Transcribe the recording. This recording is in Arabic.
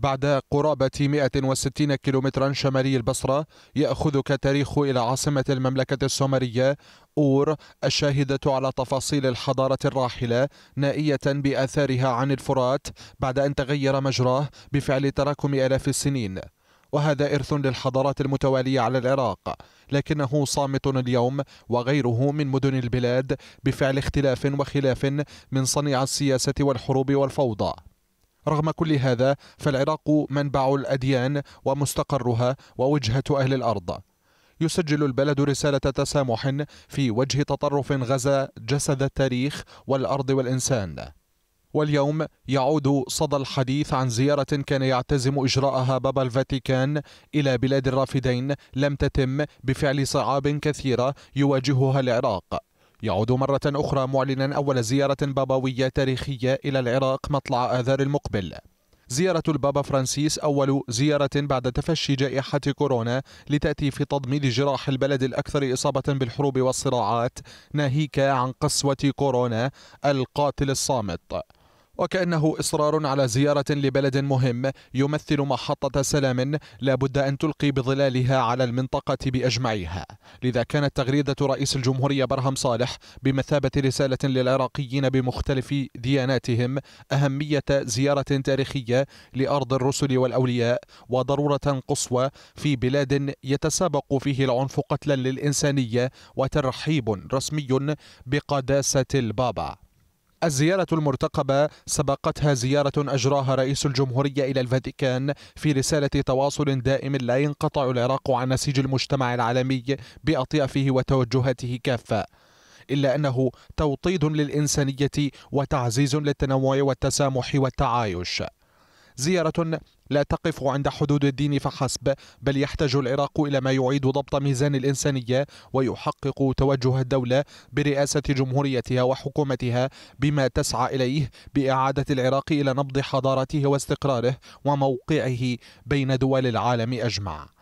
بعد قرابة 160 كيلومترا شمالي البصرة يأخذك تاريخ إلى عاصمة المملكة السومرية أور الشاهدة على تفاصيل الحضارة الراحلة نائية بآثارها عن الفرات بعد أن تغير مجراه بفعل تراكم آلاف السنين وهذا إرث للحضارات المتوالية على العراق لكنه صامت اليوم وغيره من مدن البلاد بفعل اختلاف وخلاف من صنيع السياسة والحروب والفوضى رغم كل هذا فالعراق منبع الأديان ومستقرها ووجهة أهل الأرض يسجل البلد رسالة تسامح في وجه تطرف غزا جسد التاريخ والأرض والإنسان واليوم يعود صدى الحديث عن زيارة كان يعتزم إجراءها بابا الفاتيكان إلى بلاد الرافدين لم تتم بفعل صعاب كثيرة يواجهها العراق يعود مرة أخرى معلنا أول زيارة بابوية تاريخية إلى العراق مطلع آذار المقبل زيارة البابا فرانسيس أول زيارة بعد تفشي جائحة كورونا لتأتي في تضميد جراح البلد الأكثر إصابة بالحروب والصراعات ناهيك عن قسوة كورونا القاتل الصامت وكأنه إصرار على زيارة لبلد مهم يمثل محطة سلام لا بد أن تلقي بظلالها على المنطقة بأجمعها لذا كانت تغريدة رئيس الجمهورية برهم صالح بمثابة رسالة للعراقيين بمختلف دياناتهم أهمية زيارة تاريخية لأرض الرسل والأولياء وضرورة قصوى في بلاد يتسابق فيه العنف قتلا للإنسانية وترحيب رسمي بقداسة البابا الزيارة المرتقبة سبقتها زيارة أجراها رئيس الجمهورية إلى الفاتيكان في رسالة تواصل دائم لا ينقطع العراق عن نسيج المجتمع العالمي بأطيافه وتوجهاته كافة إلا أنه توطيد للإنسانية وتعزيز للتنوع والتسامح والتعايش زيارة لا تقف عند حدود الدين فحسب بل يحتاج العراق إلى ما يعيد ضبط ميزان الإنسانية ويحقق توجه الدولة برئاسة جمهوريتها وحكومتها بما تسعى إليه بإعادة العراق إلى نبض حضارته واستقراره وموقعه بين دول العالم أجمع